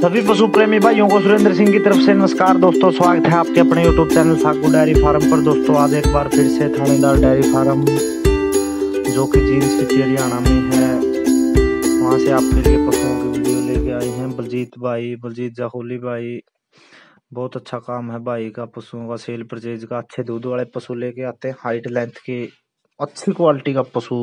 सभी पशु प्रेमी भाइयों को सुरेंद्र सिंह की तरफ से नमस्कार दोस्तों स्वागत है आपके अपने YouTube channel Saku dairy farm पर दोस्तों आज एक बार फिर से थानेदार डेयरी फार्म जो कि जींस सिटी हरियाणा में है वहां से आपके लिए पशुओं की वीडियो लेके आए हैं बलजीत भाई बलजीत जाहोली भाई बहुत अच्छा काम है भाई का पशुओं का सेल परचेज का अच्छे दूध वाले पशु लेके आते हैं हाइट लेंथ के अच्छी क्वालिटी का पशु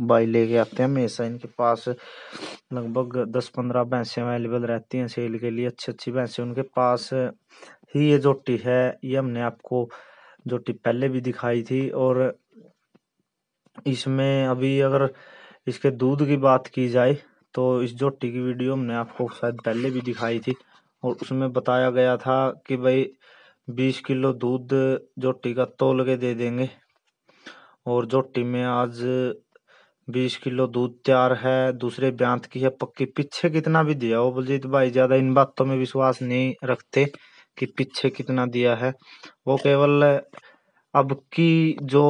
ले लेके आते हैं हमेशा इनके पास लगभग दस पंद्रह भैंसे अवेलेबल रहती हैं सेल के लिए अच्छी अच्छी भैंसे उनके पास ही ये जोटी है ये हमने आपको जोटी पहले भी दिखाई थी और इसमें अभी अगर इसके दूध की बात की जाए तो इस जोटी की वीडियो हमने आपको शायद पहले भी दिखाई थी और उसमें बताया गया था कि भाई बीस किलो दूध जोटी का तोल के दे देंगे और जोटी में आज बीस किलो दूध तैयार है दूसरे ब्यांत की है पक्की पीछे कितना भी दिया वो बलजीत भाई ज्यादा इन बातों में विश्वास नहीं रखते कि पीछे कितना दिया है वो केवल अब की जो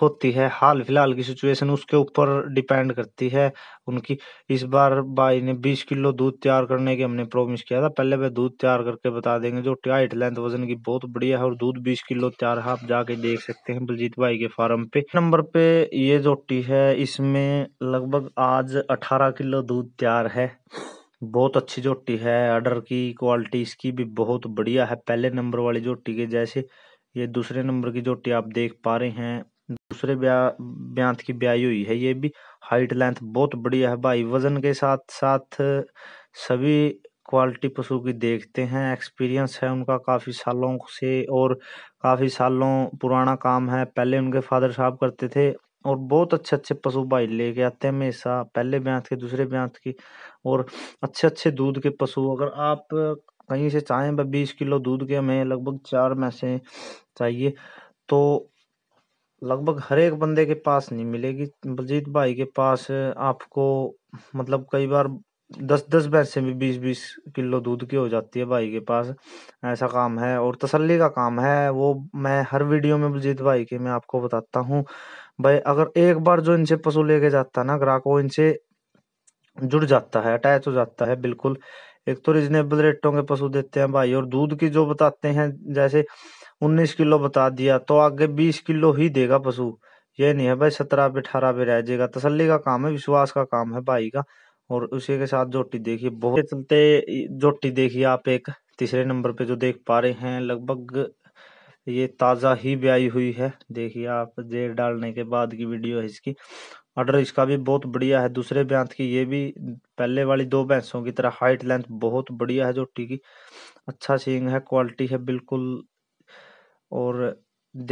होती है हाल फिलहाल की सिचुएशन उसके ऊपर डिपेंड करती है उनकी इस बार भाई ने 20 किलो दूध तैयार करने के हमने प्रॉमिस किया था पहले वे दूध तैयार करके बता देंगे जो टाइट लेंथ वजन की बहुत बढ़िया है और दूध 20 किलो तैयार है आप जाके देख सकते हैं बलजीत भाई के फार्म पे नंबर पे ये जोटी है इसमें लगभग आज अठारह किलो दूध तैयार है बहुत अच्छी जोटी है अर्डर की क्वालिटी इसकी भी बहुत बढ़िया है पहले नंबर वाली जोटी के जैसे ये दूसरे नंबर की जोटी आप देख पा रहे हैं दूसरे ब्या ब्यांत की ब्याई हुई है ये भी हाइट लेंथ बहुत बढ़िया है भाई वजन के साथ साथ सभी क्वालिटी पशु की देखते हैं एक्सपीरियंस है उनका काफ़ी सालों से और काफ़ी सालों पुराना काम है पहले उनके फादर साहब करते थे और बहुत अच्छे अच्छे पशु भाई लेके आते हैं हमेशा पहले ब्यांत के दूसरे ब्यांत की और अच्छे अच्छे दूध के पशु अगर आप कहीं से चाहें भाई बीस किलो दूध के हमें लगभग चार मैसे चाहिए तो लगभग हर एक बंदे के पास नहीं मिलेगी बलजीत भाई के पास आपको मतलब कई बार दस दस पैसे भी बीस बीस किलो दूध की हो जाती है भाई के पास ऐसा काम है और तसल्ली का काम है वो मैं हर वीडियो में बलजीत भाई के मैं आपको बताता हूँ भाई अगर एक बार जो इनसे पशु लेके जाता है ना ग्राहक वो इनसे जुड़ जाता है अटैच हो जाता है बिल्कुल एक तो रिजनेबल रेटों के पशु देते हैं भाई और दूध की जो बताते हैं जैसे उन्नीस किलो बता दिया तो आगे बीस किलो ही देगा पशु ये नहीं है भाई सत्रह पे अठारह पे रह जाएगा तसल्ली का काम है विश्वास का काम है भाई का और उसी के साथ जोटी देखिए बहुत चलते जोटी देखिए आप एक तीसरे नंबर पे जो देख पा रहे हैं लगभग ये ताजा ही ब्याई हुई है देखिए आप जेर डालने के बाद की वीडियो है इसकी ऑर्डर इसका भी बहुत बढ़िया है दूसरे ब्यांत की ये भी पहले वाली दो भैंसों की तरह हाइट लेंथ बहुत बढ़िया है जोटी की अच्छा सींग है क्वालिटी है बिल्कुल और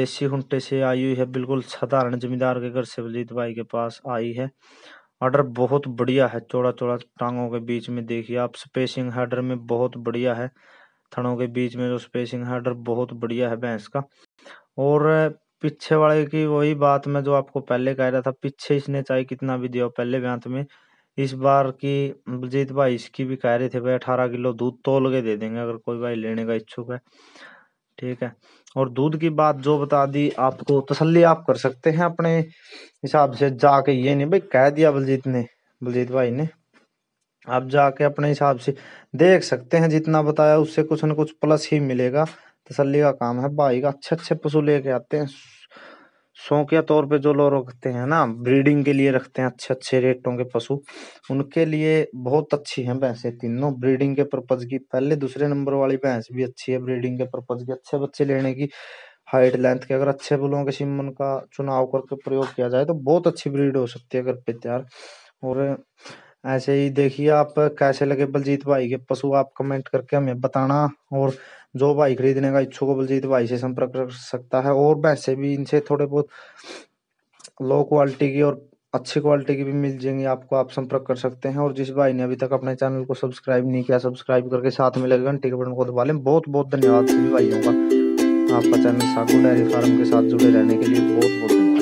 देसी हुंटे से आई हुई है बिल्कुल साधारण जमींदार के घर से वजीत भाई के पास आई है ऑर्डर बहुत बढ़िया है चौड़ा चौड़ा टांगों के बीच में देखिए आप स्पेसिंग ऑर्डर में बहुत बढ़िया है थनों के बीच में जो स्पेसिंग है डर बहुत बढ़िया है भैंस का और पीछे वाले की वही बात मैं जो आपको पहले कह रहा था पीछे इसने चाहे कितना भी दिया पहले ब्यांत में इस बार की बलजीत भाई इसकी भी कह रहे थे भाई अठारह किलो दूध तोल के दे देंगे अगर कोई भाई लेने का इच्छुक है ठीक है और दूध की बात जो बता दी आपको तसल्ली आप कर सकते हैं अपने हिसाब से जाके ये नहीं भाई कह दिया बलजीत ने बलजीत भाई ने आप जाके अपने हिसाब से देख सकते हैं जितना बताया उससे कुछ न कुछ प्लस ही मिलेगा तसल्ली का काम है भाई का अच्छे अच्छे पशु लेके आते हैं शौकिया तौर पे जो लोग रखते हैं ना ब्रीडिंग के लिए रखते हैं अच्छे अच्छे रेटों के पशु उनके लिए बहुत अच्छी हैं भैंसे तीनों ब्रीडिंग के पर्पज की पहले दूसरे नंबर वाली भैंस भी अच्छी है ब्रीडिंग के पर्पज की अच्छे बच्चे लेने की हाइट लेंथ के अगर अच्छे बुलों के सिमन का चुनाव करके प्रयोग किया जाए तो बहुत अच्छी ब्रीड हो सकती है घर पे तैयार और ऐसे ही देखिए आप कैसे लगे बलजीत भाई के पशु आप कमेंट करके हमें बताना और जो भाई खरीदने का इच्छुक बलजीत भाई से संपर्क कर सकता है और वैसे भी इनसे थोड़े बहुत लो क्वालिटी की और अच्छी क्वालिटी की भी मिल जाएंगी आपको आप संपर्क कर सकते हैं और जिस भाई ने अभी तक अपने चैनल को सब्सक्राइब नहीं किया सब्सक्राइब करके साथ में लगे घंटे के बटन को दबा लें बहुत बहुत धन्यवाद सभी भाइयों का आपका चैनल सागो डेयरी फार्म के साथ जुड़े रहने के लिए बहुत बहुत धन्यवाद